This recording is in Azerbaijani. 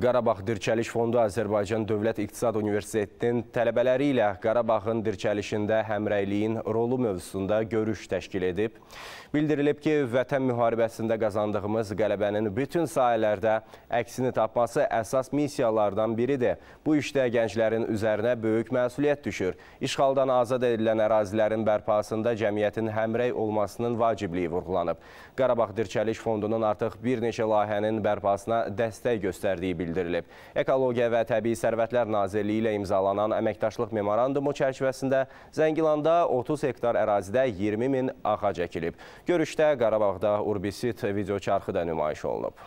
Qarabağ Dirçəliş Fondu Azərbaycan Dövlət İqtisad Universitetinin tələbələri ilə Qarabağın dirçəlişində həmrəyliyin rolu mövzusunda görüş təşkil edib. Bildirilib ki, vətən müharibəsində qazandığımız qələbənin bütün sahələrdə əksini tapması əsas misiyalardan biridir. Bu işdə gənclərin üzərinə böyük məsuliyyət düşür. İşğaldan azad edilən ərazilərin bərpasında cəmiyyətin həmrəy olmasının vacibliyi vurgulanıb. Qarabağ Dirçəliş Fondunun artıq bir neçə layihənin bərpasına dəstək göstərdiyi bildirilib bildirilib. Ekologiya və Təbii Sərvətlər Nazirliyi ilə imzalanan əməkdaşlıq memorandumu çərçivəsində Zəngilanda 30 hektar ərazidə 20 min ağac əkilib. Görüşdə Qarabağda Urbisit videoçarxı da nümayiş olunub.